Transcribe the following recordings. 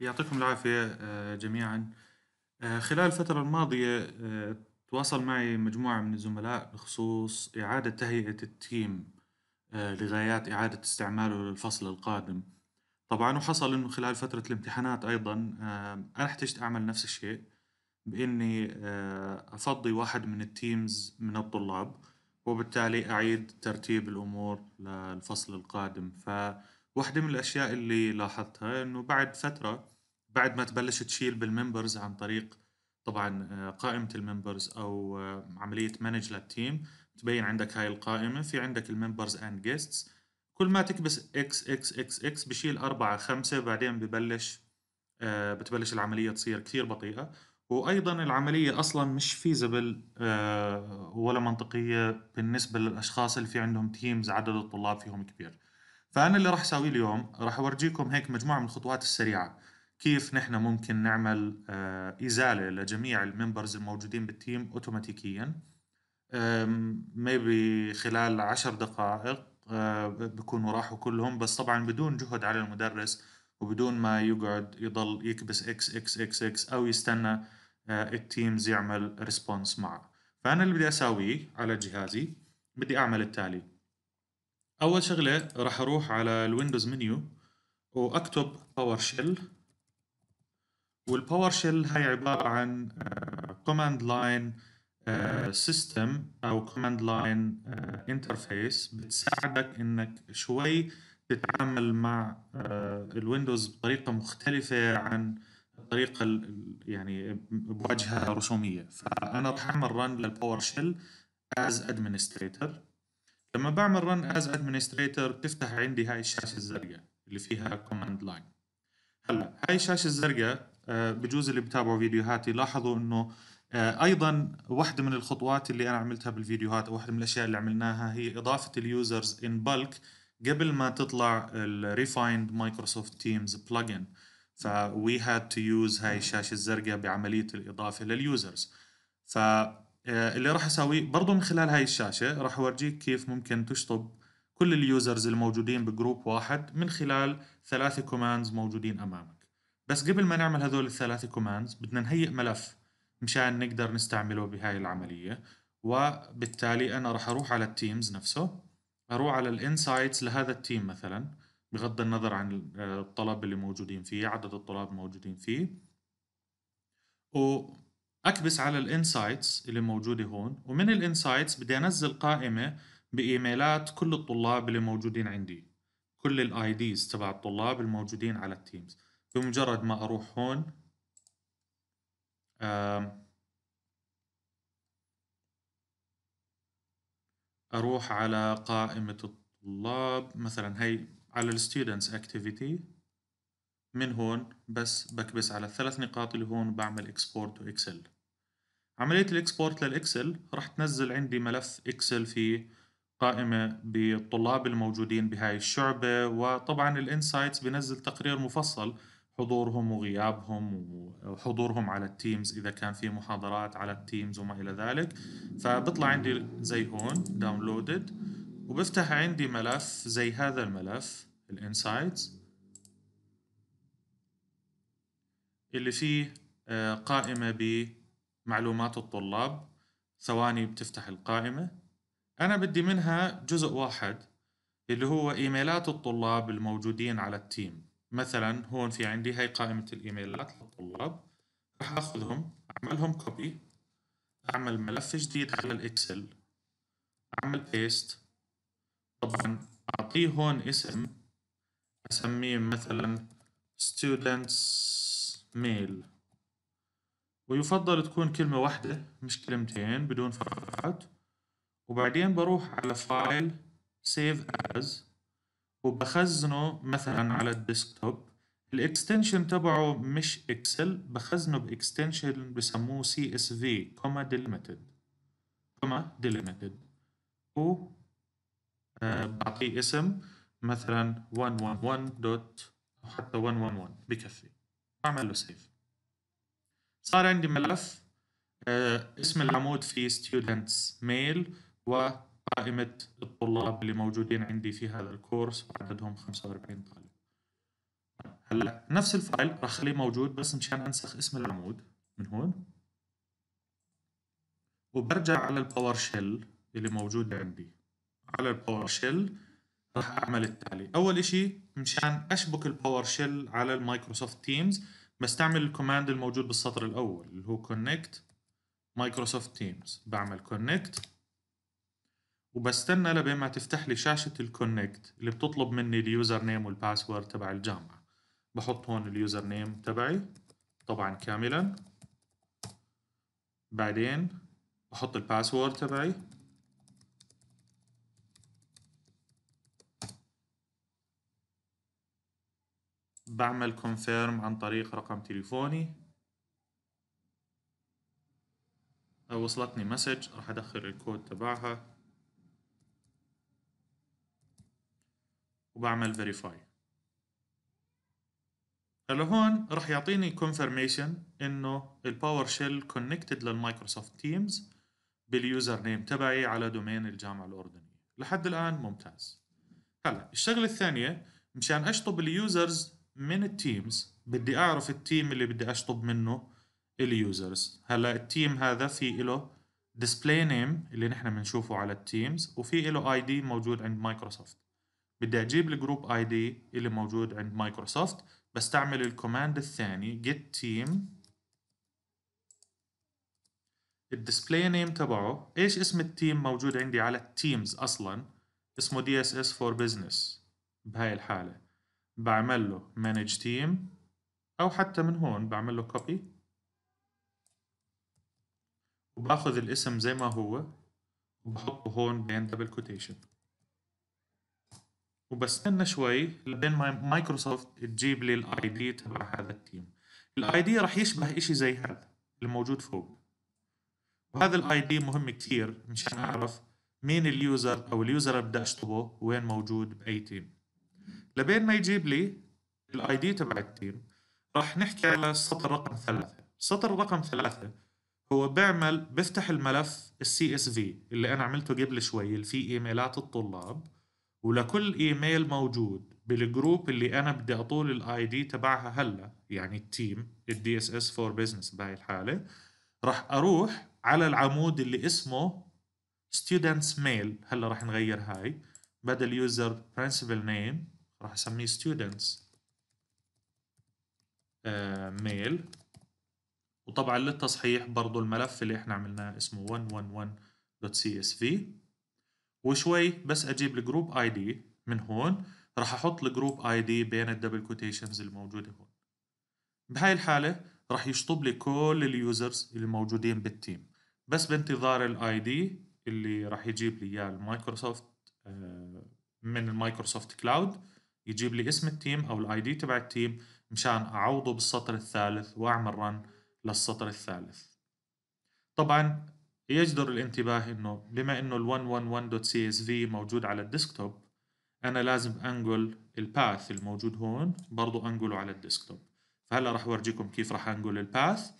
يعطيكم العافية آه، جميعا آه، خلال الفترة الماضية آه، تواصل معي مجموعة من الزملاء بخصوص إعادة تهيئة التيم لغايات إعادة استعماله للفصل القادم طبعا وحصل إنه خلال فترة الامتحانات أيضا أنا احتجت أعمل نفس الشيء بإني أفضي واحد من التيمز من الطلاب وبالتالي أعيد ترتيب الأمور للفصل القادم ف واحدة من الأشياء اللي لاحظتها إنه بعد فترة بعد ما تبلش تشيل بالممبرز عن طريق طبعا آه، قائمة الممبرز أو آه، عملية مانج للتيم تبين عندك هاي القائمة في عندك الممبرز أند جيستس كل ما تكبس اكس اكس اكس اكس بشيل أربعة خمسة بعدين ببلش آه، بتبلش العملية تصير كثير بطيئة وأيضا العملية أصلا مش فيزبل ولا منطقية بالنسبة للأشخاص اللي في عندهم تيمز عدد الطلاب فيهم كبير فانا اللي راح اسويه اليوم راح اورجيكم هيك مجموعه من الخطوات السريعه كيف نحن ممكن نعمل آه، ازاله لجميع الممبرز الموجودين بالتيم اوتوماتيكيا ميبي خلال عشر دقائق آه، بكونوا راحوا كلهم بس طبعا بدون جهد على المدرس وبدون ما يقعد يضل يكبس اكس اكس اكس اكس او يستنى آه، التيمز يعمل ريسبونس معه فانا اللي بدي اساويه على جهازي بدي اعمل التالي اول شغله راح اروح على الويندوز منيو واكتب باور شيل والباور شيل هاي عباره عن كوماند لاين سيستم او كوماند لاين انترفيس بتساعدك انك شوي تتعامل مع آه، الويندوز بطريقه مختلفه عن الطريقه يعني بواجهه رسوميه فانا راح اعمل رن للباور شيل از ادمنستريتور لما بعمل رن از ادمنستريتور بتفتح عندي هاي الشاشه الزرقاء اللي فيها كوماند لاين هلا هاي الشاشه الزرقاء آه، بجوز اللي بتابعوا فيديوهاتي لاحظوا انه آه، ايضا واحده من الخطوات اللي انا عملتها بالفيديوهات او واحده من الاشياء اللي عملناها هي اضافه اليوزرز in bulk قبل ما تطلع الريفايند مايكروسوفت تيمز بلجن we had to use هاي الشاشه الزرقاء بعمليه الاضافه لليوزرز ف آه، اللي راح اسويه برضو من خلال هاي الشاشه راح اورجيك كيف ممكن تشطب كل اليوزرز الموجودين بجروب واحد من خلال ثلاثه كوماندز موجودين امامك بس قبل ما نعمل هذول الثلاثه كوماندز بدنا نهيئ ملف مشان نقدر نستعمله بهاي العمليه وبالتالي انا راح اروح على التيمز نفسه اروح على الانسايتس لهذا التيم مثلا بغض النظر عن آه، الطلب اللي موجودين فيه عدد الطلاب الموجودين فيه و اكبس على الانسايتس اللي موجوده هون ومن الانسايتس بدي انزل قائمه بايميلات كل الطلاب اللي موجودين عندي كل الاي ديز تبع الطلاب الموجودين على التيمز بمجرد ما اروح هون اروح على قائمه الطلاب مثلا هي على الستودنتس اكتيفيتي من هون بس بكبس على الثلاث نقاط اللي هون بعمل اكسبورت واكسل عملية الاكسبورت للاكسل راح تنزل عندي ملف اكسل في قائمة بالطلاب الموجودين بهاي الشعبة وطبعا الانسايتس بنزل تقرير مفصل حضورهم وغيابهم وحضورهم على التيمز إذا كان في محاضرات على التيمز وما إلى ذلك فبطلع عندي زي هون داونلودد وبفتح عندي ملف زي هذا الملف الانسايتس اللي فيه آه، قائمة بمعلومات الطلاب ثواني بتفتح القائمة أنا بدي منها جزء واحد اللي هو إيميلات الطلاب الموجودين على التيم مثلا هون في عندي هاي قائمة الإيميلات للطلاب رح أخذهم أعملهم كوبي أعمل ملف جديد على الإكسل أعمل بيست طبعا أعطيه هون اسم أسميه مثلا students ميل ويفضل تكون كلمة واحدة مش كلمتين بدون فراغات وبعدين بروح على فايل سيف از وبخزنه مثلا على الديسكتوب الاكستنشن تبعه مش اكسل بخزنه باكستنشن بسموه سي اس في كوما ديليمتد كوما ديليمتد و آه، بعطيه اسم مثلا 111 دوت او حتى 111 بكفي بعمل له سيف صار عندي ملف آه، اسم العمود فيه students mail وقائمة الطلاب اللي موجودين عندي في هذا الكورس وعددهم 45 طالب هلا نفس الفايل راح اخليه موجود بس مشان انسخ اسم العمود من هون وبرجع على الباور شيل اللي موجود عندي على الباور شيل راح اعمل التالي اول اشي مشان اشبك الباور شيل على المايكروسوفت تيمز بستعمل الكوماند الموجود بالسطر الاول اللي هو كونكت مايكروسوفت تيمز بعمل كونكت وبستنى لبين ما تفتح لي شاشة الكونكت اللي بتطلب مني اليوزر نيم والباسورد تبع الجامعة بحط هون اليوزر نيم تبعي طبعا كاملا بعدين بحط الباسورد تبعي بعمل كونفيرم عن طريق رقم تليفوني وصلتني مسج راح ادخل الكود تبعها وبعمل فيريفاي هلا هون راح يعطيني كونفيرميشن انه الباور شيل كونكتد للمايكروسوفت تيمز باليوزر نيم تبعي على دومين الجامعه الاردنيه لحد الان ممتاز هلا الشغله الثانيه مشان اشطب اليوزرز من التيمز بدي اعرف التيم اللي بدي اشطب منه اليوزرز هلا التيم هذا في له ديسبلاي نيم اللي نحن بنشوفه على التيمز وفي له اي دي موجود عند مايكروسوفت بدي اجيب الجروب اي دي اللي موجود عند مايكروسوفت بستعمل الكوماند الثاني get team الديسبلاي نيم تبعه ايش اسم التيم موجود عندي على التيمز اصلا اسمه دي اس اس فور بزنس بهاي الحاله بعمل له manage team أو حتى من هون بعمل له copy وباخذ الاسم زي ما هو وبحطه هون بين دبل كوتيشن وبستنى شوي لبين ما مايكروسوفت تجيب لي الاي دي تبع هذا التيم الاي دي راح يشبه شيء زي هذا الموجود فوق وهذا الاي دي مهم كثير مشان اعرف مين اليوزر او اليوزر بدي اشطبه وين موجود باي تيم لبين ما يجيب لي الاي دي تبع التيم راح نحكي على السطر رقم ثلاثة السطر رقم ثلاثة هو بيعمل بفتح الملف السي اس في اللي انا عملته قبل شوي اللي فيه ايميلات الطلاب ولكل ايميل موجود بالجروب اللي انا بدي اطول الاي دي تبعها هلا يعني التيم الدي اس اس فور بزنس بهاي الحاله راح اروح على العمود اللي اسمه ستودنتس ميل هلا راح نغير هاي بدل يوزر برنسبل نيم راح اسميه students ميل آه، وطبعا للتصحيح برضو الملف اللي احنا عملناه اسمه 111.csv وشوي بس اجيب الجروب اي دي من هون راح احط الجروب اي دي بين الدبل كوتيشنز الموجوده هون بهاي الحاله راح يشطب لي كل اليوزرز اللي موجودين بالتيم بس بانتظار الاي دي اللي راح يجيب لي اياه المايكروسوفت آه، من المايكروسوفت كلاود يجيب لي اسم التيم او الاي دي تبع التيم مشان اعوضه بالسطر الثالث واعمل رن للسطر الثالث طبعا يجدر الانتباه انه بما انه ال 111.csv موجود على الديسكتوب انا لازم انقل الباث الموجود هون برضو انقله على الديسكتوب فهلا راح اورجيكم كيف راح انقل الباث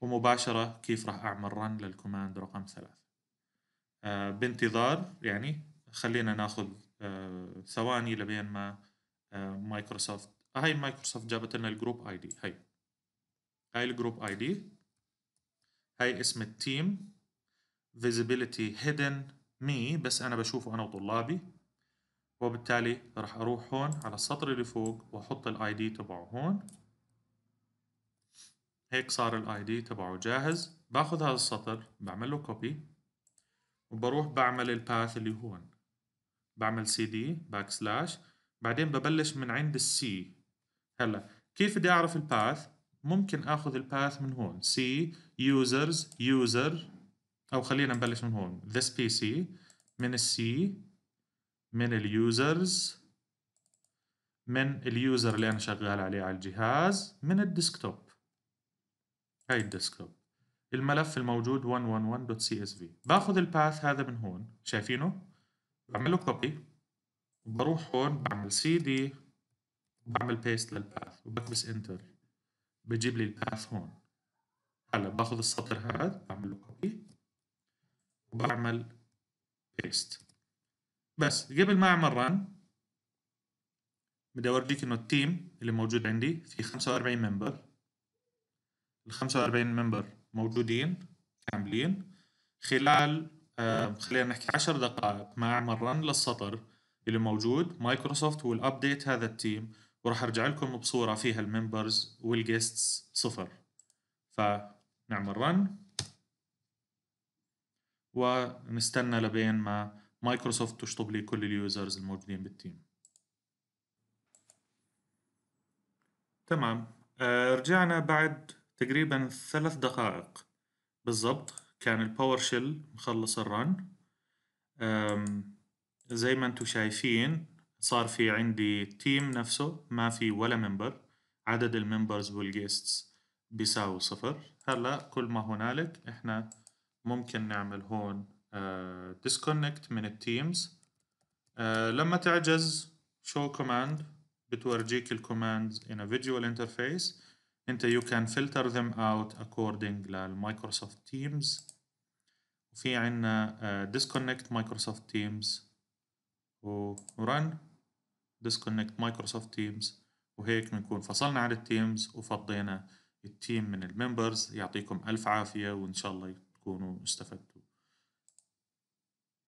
ومباشرة كيف راح اعمل رن للكوماند رقم ثلاثة آه بانتظار يعني خلينا ناخذ آه ثواني لبين ما مايكروسوفت هاي مايكروسوفت جابت لنا الجروب اي دي هاي هاي الجروب اي دي هاي اسم التيم فيزيبيليتي هيدن مي بس انا بشوفه انا وطلابي وبالتالي راح اروح هون على السطر اللي فوق واحط الاي دي تبعه هون هيك صار الاي دي تبعه جاهز باخذ هذا السطر بعمل له كوبي وبروح بعمل الباث اللي هون بعمل سي دي باك سلاش بعدين ببلش من عند السي هلا كيف بدي اعرف الباث ممكن اخذ الباث من هون سي users user او خلينا نبلش من هون this PC من السي من اليوزرز من اليوزر اللي انا شغال عليه على الجهاز من الديسكتوب هاي الديسكتوب الملف الموجود 111.csv باخذ الباث هذا من هون شايفينه بعمل له كوبي بروح هون بعمل سي دي بعمل بيست للباث وبكبس انتر بجيب لي الباث هون هلا باخذ السطر هذا بعمل له كوبي وبعمل بيست بس قبل ما اعمل run بدي اورجيك انه التيم اللي موجود عندي في 45 ممبر ال 45 ممبر موجودين كاملين خلال آه خلينا نحكي 10 دقائق ما اعمل رن للسطر اللي موجود مايكروسوفت والابديت هذا التيم وراح ارجع لكم بصوره فيها الممبرز والجيستس صفر فنعمل رن ونستنى لبين ما مايكروسوفت تشطب لي كل اليوزرز الموجودين بالتيم تمام آه، رجعنا بعد تقريبا ثلاث دقائق بالضبط كان الباور شيل مخلص الرن زي ما انتو شايفين صار في عندي تيم نفسه ما في ولا ممبر عدد الممبرز والجيستس بيساوي صفر هلا كل ما هنالك احنا ممكن نعمل هون ديسكونكت آه، من التيمز آه، لما تعجز شو كوماند بتورجيك الكوماندز in a visual interface انت you can filter them out according للمايكروسوفت تيمز في عنا ديسكونكت مايكروسوفت تيمز ورن ديسكونكت مايكروسوفت تيمز وهيك بنكون فصلنا على التيمز وفضينا التيم من الممبرز يعطيكم ألف عافية وإن شاء الله تكونوا استفدتوا